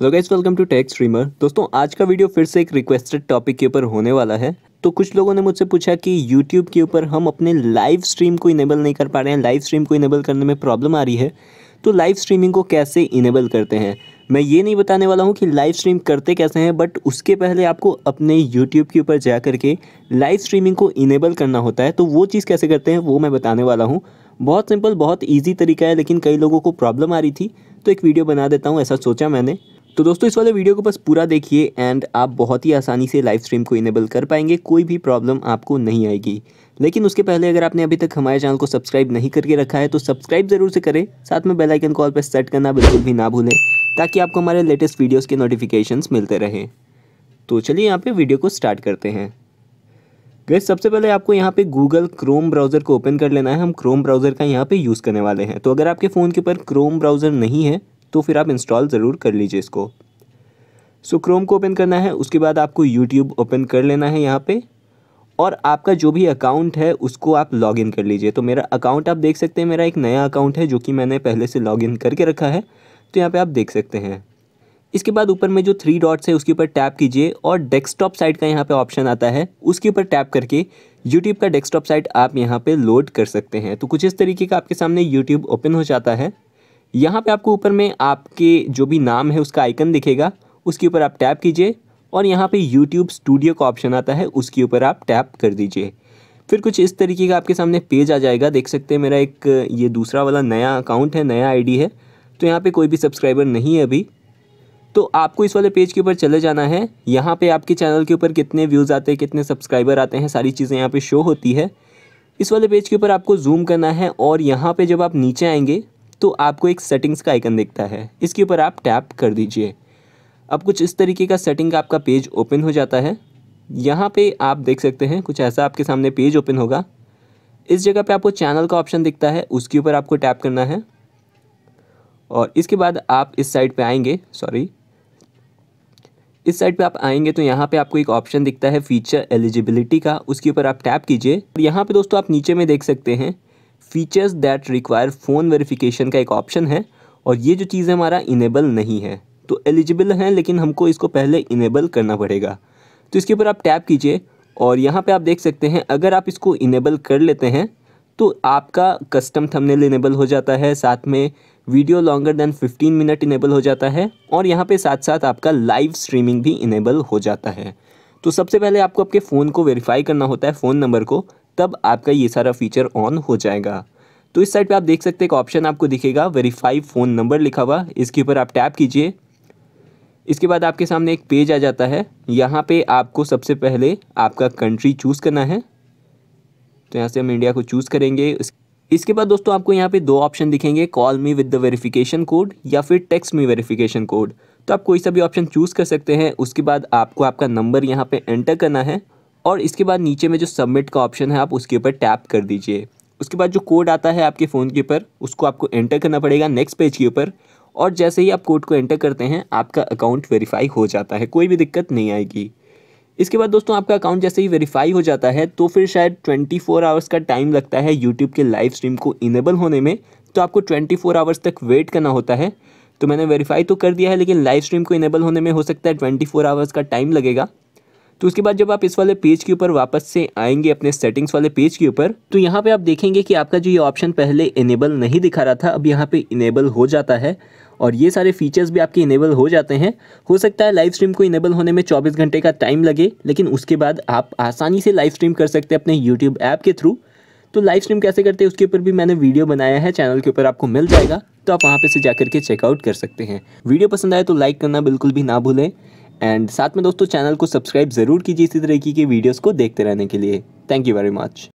hello guys welcome to tech streamer दोस्तों आज का वीडियो फिर से एक रिक्वेस्टेड टॉपिक के ऊपर होने वाला है तो कुछ लोगों ने मुझसे पूछा कि यूट्यूब के ऊपर हम अपने लाइव स्ट्रीम को इनेबल नहीं कर पा रहे हैं लाइव स्ट्रीम को इनेबल करने में प्रॉब्लम आ रही है तो लाइव स्ट्रीमिंग को कैसे इनेबल करते हैं मैं ये नहीं बताने वाला हूँ कि लाइव स्ट्रीम करते कैसे हैं बट उसके पहले आपको अपने यूट्यूब के ऊपर जा करके लाइव स्ट्रीमिंग को इनेबल करना होता है तो वो चीज़ कैसे करते हैं वो मैं बताने वाला हूँ बहुत सिंपल बहुत ईजी तरीका है लेकिन कई लोगों को प्रॉब्लम आ रही थी तो एक वीडियो बना देता हूँ ऐसा सोचा मैंने तो दोस्तों इस वाले वीडियो को बस पूरा देखिए एंड आप बहुत ही आसानी से लाइव स्ट्रीम को इनेबल कर पाएंगे कोई भी प्रॉब्लम आपको नहीं आएगी लेकिन उसके पहले अगर आपने अभी तक हमारे चैनल को सब्सक्राइब नहीं करके रखा है तो सब्सक्राइब ज़रूर से करें साथ में बेलाइकन कॉल पर सेट करना बिल्कुल भी ना भूलें ताकि आपको हमारे लेटेस्ट वीडियोज़ के नोटिफिकेशन मिलते रहें तो चलिए यहाँ पर वीडियो को स्टार्ट करते हैं गए सबसे पहले आपको यहाँ पे गूगल क्रोम ब्राउज़र को ओपन कर लेना है हम क्रोम ब्राउज़र का यहाँ पे यूज़ करने वाले हैं तो अगर आपके फ़ोन के ऊपर क्रोम ब्राउज़र नहीं है तो फिर आप इंस्टॉल ज़रूर कर लीजिए इसको सो क्रोम को ओपन करना है उसके बाद आपको यूट्यूब ओपन कर लेना है यहाँ पे और आपका जो भी अकाउंट है उसको आप लॉगिन कर लीजिए तो मेरा अकाउंट आप देख सकते हैं मेरा एक नया अकाउंट है जो कि मैंने पहले से लॉगिन करके रखा है तो यहाँ पे आप देख सकते हैं इसके बाद ऊपर में जो थ्री डॉट्स है उसके ऊपर टैप कीजिए और डेस्कटॉप साइट का यहाँ पे ऑप्शन आता है उसके ऊपर टैप करके यूट्यूब का डेस्कटॉप साइट आप यहाँ पर लोड कर सकते हैं तो कुछ इस तरीके का आपके सामने यूट्यूब ओपन हो जाता है यहाँ पे आपको ऊपर में आपके जो भी नाम है उसका आइकन दिखेगा उसके ऊपर आप टैप कीजिए और यहाँ पे YouTube स्टूडियो का ऑप्शन आता है उसके ऊपर आप टैप कर दीजिए फिर कुछ इस तरीके का आपके सामने पेज आ जाएगा देख सकते हैं मेरा एक ये दूसरा वाला नया अकाउंट है नया आई है तो यहाँ पर कोई भी सब्सक्राइबर नहीं है अभी तो आपको इस वाले पेज के ऊपर चले जाना है यहाँ पे आपके चैनल के ऊपर कितने व्यूज़ आते हैं कितने सब्सक्राइबर आते हैं सारी चीज़ें यहाँ पे शो होती है इस वाले पेज के ऊपर आपको जूम करना है और यहाँ पे जब आप नीचे आएंगे तो आपको एक सेटिंग्स का आइकन दिखता है इसके ऊपर आप टैप कर दीजिए अब कुछ इस तरीके का सेटिंग का आपका पेज ओपन हो जाता है यहाँ पे आप देख सकते हैं कुछ ऐसा आपके सामने पेज ओपन होगा इस जगह पे आपको चैनल का ऑप्शन दिखता है उसके ऊपर आपको टैप करना है और इसके बाद आप इस साइड पे आएंगे सॉरी इस साइड पे आप आएंगे तो यहाँ पे आपको एक ऑप्शन दिखता है फीचर एलिजिबिलिटी का उसके ऊपर आप टैप कीजिए और यहाँ पे दोस्तों आप नीचे में देख सकते हैं features that require phone verification का एक ऑप्शन है और ये जो चीज़ हमारा इनेबल नहीं है तो एलिजिबल हैं लेकिन हमको इसको पहले इनेबल करना पड़ेगा तो इसके ऊपर आप टैप कीजिए और यहाँ पे आप देख सकते हैं अगर आप इसको इनेबल कर लेते हैं तो आपका कस्टम थंबनेल इनेबल हो जाता है साथ में video longer than 15 minute enable हो जाता है और यहाँ पे साथ साथ आपका लाइव स्ट्रीमिंग भी इनेबल हो जाता है तो सबसे पहले आपको आपके फ़ोन को वेरीफाई करना होता है फ़ोन नंबर को तब आपका ये सारा फीचर ऑन हो जाएगा तो इस साइड पे आप देख सकते हैं एक ऑप्शन आपको दिखेगा वेरीफाई फ़ोन नंबर लिखा हुआ इसके ऊपर आप टैप कीजिए इसके बाद आपके सामने एक पेज आ जाता है यहाँ पे आपको सबसे पहले आपका कंट्री चूज़ करना है तो यहाँ से हम इंडिया को चूज़ करेंगे इसके बाद दोस्तों आपको यहाँ पे दो ऑप्शन दिखेंगे call me with the verification code या फिर टेक्स्ट मी वेरिफिकेशन कोड तो आप कोई सा भी ऑप्शन चूज़ कर सकते हैं उसके बाद आपको आपका नंबर यहाँ पे एंटर करना है और इसके बाद नीचे में जो सबमिट का ऑप्शन है आप उसके ऊपर टैप कर दीजिए उसके बाद जो कोड आता है आपके फ़ोन के ऊपर उसको आपको एंटर करना पड़ेगा नेक्स्ट पेज के ऊपर और जैसे ही आप कोड को एंटर करते हैं आपका अकाउंट वेरीफाई हो जाता है कोई भी दिक्कत नहीं आएगी इसके बाद दोस्तों आपका अकाउंट जैसे ही वेरीफाई हो जाता है तो फिर शायद 24 फोर आवर्स का टाइम लगता है यूट्यूब के लाइव स्ट्रीम को इनेबल होने में तो आपको 24 फोर आवर्स तक वेट करना होता है तो मैंने वेरीफाई तो कर दिया है लेकिन लाइव स्ट्रीम को इनेबल होने में हो सकता है 24 फोर आवर्स का टाइम लगेगा तो उसके बाद जब आप इस वाले पेज के ऊपर वापस से आएंगे अपने सेटिंग्स वाले पेज के ऊपर तो यहाँ पे आप देखेंगे कि आपका जो ये ऑप्शन पहले इनेबल नहीं दिखा रहा था अब यहाँ पे इनेबल हो जाता है और ये सारे फीचर्स भी आपके इनेबल हो जाते हैं हो सकता है लाइव स्ट्रीम को इनेबल होने में 24 घंटे का टाइम लगे लेकिन उसके बाद आप आसानी से लाइव स्ट्रीम कर सकते हैं अपने यूट्यूब ऐप के थ्रू तो लाइव स्ट्रीम कैसे करते हैं उसके ऊपर भी मैंने वीडियो बनाया है चैनल के ऊपर आपको मिल जाएगा तो आप वहाँ पर से जा करके चेकआउट कर सकते हैं वीडियो पसंद आए तो लाइक करना बिल्कुल भी ना भूलें एंड साथ में दोस्तों चैनल को सब्सक्राइब ज़रूर कीजिए इसी तरीके की वीडियोज़ को देखते रहने के लिए थैंक यू वेरी मच